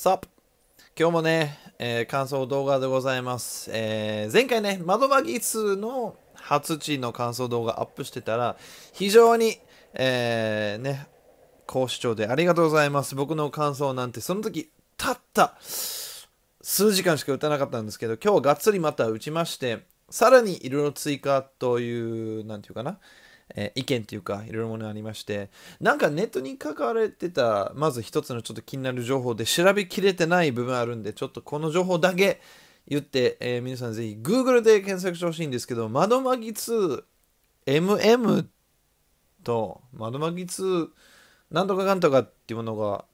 さあ、今日もね、えー、感想動画でございます。えー、前回ね、窓マギ2の初値の感想動画アップしてたら、非常に、えー、ね、高視聴でありがとうございます。僕の感想なんて、その時、たった数時間しか打たなかったんですけど、今日がっつりまた打ちまして、さらにいろいろ追加という、なんていうかな、えー、意見というかいろいろものがありましてなんかネットに書かれてたまず一つのちょっと気になる情報で調べきれてない部分あるんでちょっとこの情報だけ言って、えー、皆さんぜひ Google で検索してほしいんですけど窓まぎ 2MM と窓まぎ2なんとかかんとかっていうものが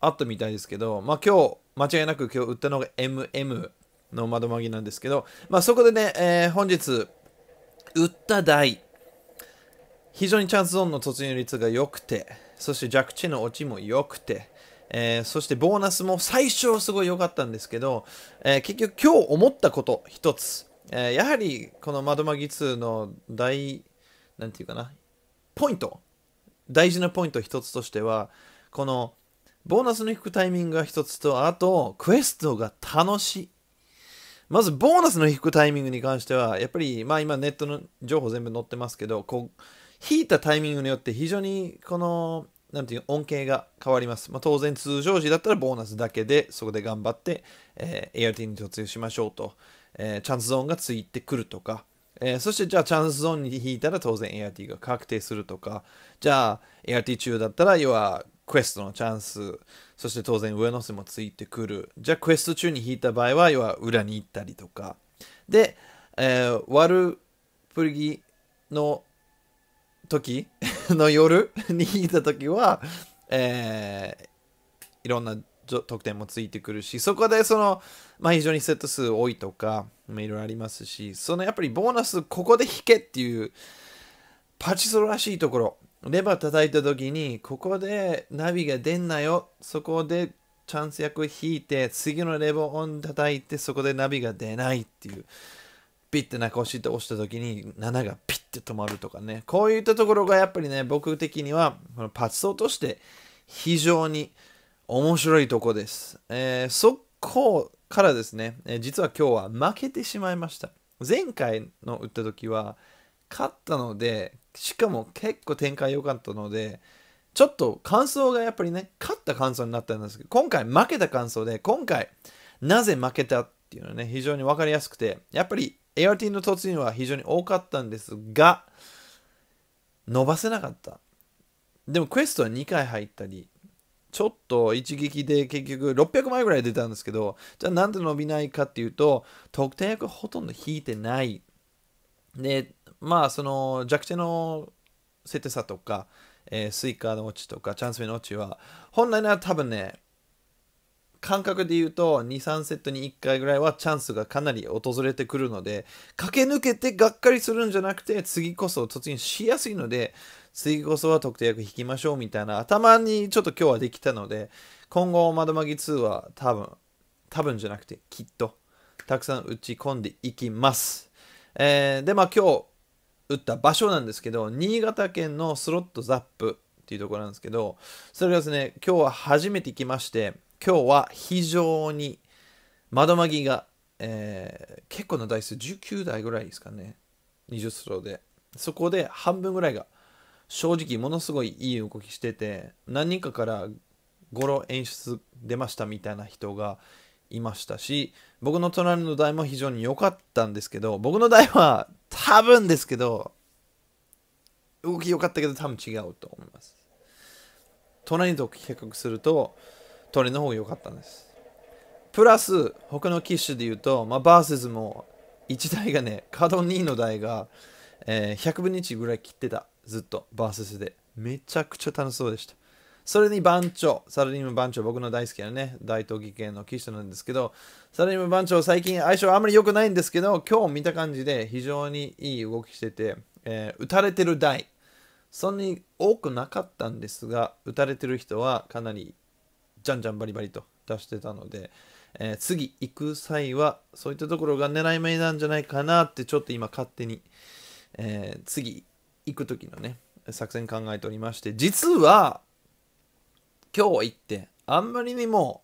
あったみたいですけどまあ今日間違いなく今日売ったのが MM の窓まぎなんですけどまあそこでね、えー、本日売った台非常にチャンスゾーンの突入率が良くて、そして弱地の落ちも良くて、えー、そしてボーナスも最初すごい良かったんですけど、えー、結局今日思ったこと一つ、えー、やはりこの窓マギ2の大、なんていうかな、ポイント、大事なポイント一つとしては、このボーナスの引くタイミングが一つと、あと、クエストが楽しい。まず、ボーナスの引くタイミングに関しては、やっぱり、まあ今ネットの情報全部載ってますけど、こう、引いたタイミングによって非常にこのなんていう恩恵が変わります、まあ、当然通常時だったらボーナスだけでそこで頑張って、えー、ART に突入しましょうと、えー、チャンスゾーンがついてくるとか、えー、そしてじゃあチャンスゾーンに引いたら当然 ART が確定するとかじゃあ ART 中だったら要はクエストのチャンスそして当然上乗せもついてくるじゃあクエスト中に引いた場合は要は裏に行ったりとかで、えー、ワプリギの時の夜に引いた時は、えー、いろんな得点もついてくるし、そこでその、まあ、非常にセット数多いとか、いろいろありますし、そのやっぱりボーナス、ここで引けっていう、パチソロらしいところ、レバー叩いた時に、ここでナビが出んなよ、そこでチャンス役引いて、次のレバーオン叩いて、そこでナビが出ないっていう。ピッてなんか押して押した時に7がピッて止まるとかねこういったところがやっぱりね僕的にはこのパツオとして非常に面白いとこです、えー、そこからですね、えー、実は今日は負けてしまいました前回の打った時は勝ったのでしかも結構展開良かったのでちょっと感想がやっぱりね勝った感想になったんですけど今回負けた感想で今回なぜ負けたっていうのはね非常に分かりやすくてやっぱり ART の突入は非常に多かったんですが、伸ばせなかった。でもクエストは2回入ったり、ちょっと一撃で結局600枚ぐらい出たんですけど、じゃあなんで伸びないかっていうと、得点役ほとんど引いてない。で、まあその弱点の設定差とか、えー、スイカの落ちとかチャンス目の落ちは、本来なら多分ね、感覚で言うと23セットに1回ぐらいはチャンスがかなり訪れてくるので駆け抜けてがっかりするんじゃなくて次こそ突入しやすいので次こそは特定役引きましょうみたいな頭にちょっと今日はできたので今後窓マギ2は多分多分じゃなくてきっとたくさん打ち込んでいきます、えー、でまあ今日打った場所なんですけど新潟県のスロットザップっていうところなんですけどそれがですね今日は初めて来まして今日は非常に窓まぎが、えー、結構な台数19台ぐらいですかね20スローでそこで半分ぐらいが正直ものすごいいい動きしてて何人かからゴロ演出出ましたみたいな人がいましたし僕の隣の台も非常に良かったんですけど僕の台は多分ですけど動き良かったけど多分違うと思います隣と比較すると鳥の方が良かったんです。プラス、他の機種で言うと、まあ、バーセスも1台がね、カード2の台が、えー、100分の1ぐらい切ってた。ずっと、バーセスで。めちゃくちゃ楽しそうでした。それに番長、サラリーマン番長、僕の大好きなね、大東技研の機種なんですけど、サラリーマン番長、最近相性あんまり良くないんですけど、今日見た感じで非常にいい動きしてて、えー、打たれてる台、そんなに多くなかったんですが、打たれてる人はかなりじゃんじゃんバリバリと出してたので、えー、次行く際はそういったところが狙い目なんじゃないかなってちょっと今勝手に、えー、次行く時のね作戦考えておりまして実は今日行ってあんまりにも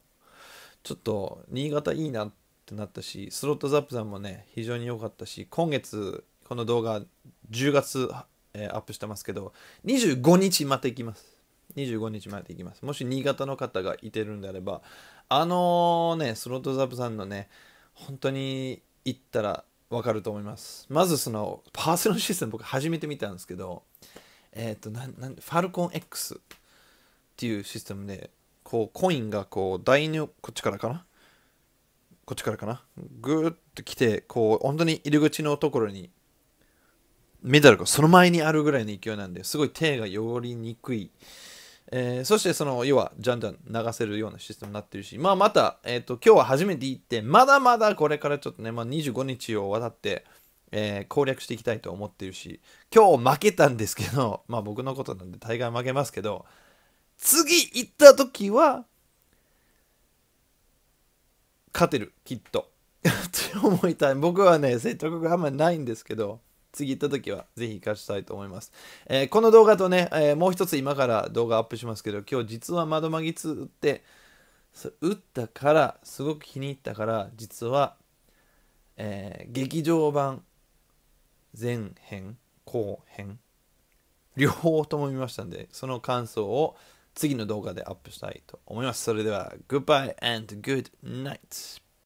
ちょっと新潟いいなってなったしスロットザップさんもね非常に良かったし今月この動画10月、えー、アップしてますけど25日また行きます25日まで行きます。もし新潟の方がいてるんであれば、あのね、スロットザブさんのね、本当に行ったらわかると思います。まずその、パーソルシステム僕初めて見たんですけど、えっ、ー、と、なん、なん、ファルコン X っていうシステムで、こう、コインがこう、台の、こっちからかなこっちからかなぐーっと来て、こう、本当に入り口のところにメダルがその前にあるぐらいの勢いなんで、すごい手が汚りにくいえー、そしてその要はじゃんじゃん流せるようなシステムになってるし、まあ、また、えーと、今日は初めて行ってまだまだこれからちょっとね、まあ、25日を渡って、えー、攻略していきたいと思ってるし今日負けたんですけど、まあ、僕のことなんで大概負けますけど次行った時は勝てるきっと って思いたい僕はね説得があんまりないんですけど次行った時はぜひ活かしたいと思います。えー、この動画とね、えー、もう一つ今から動画アップしますけど、今日実は窓マギ2打って、打ったから、すごく気に入ったから、実は、えー、劇場版前編、後編、両方とも見ましたんで、その感想を次の動画でアップしたいと思います。それでは、Goodbye and Good Night!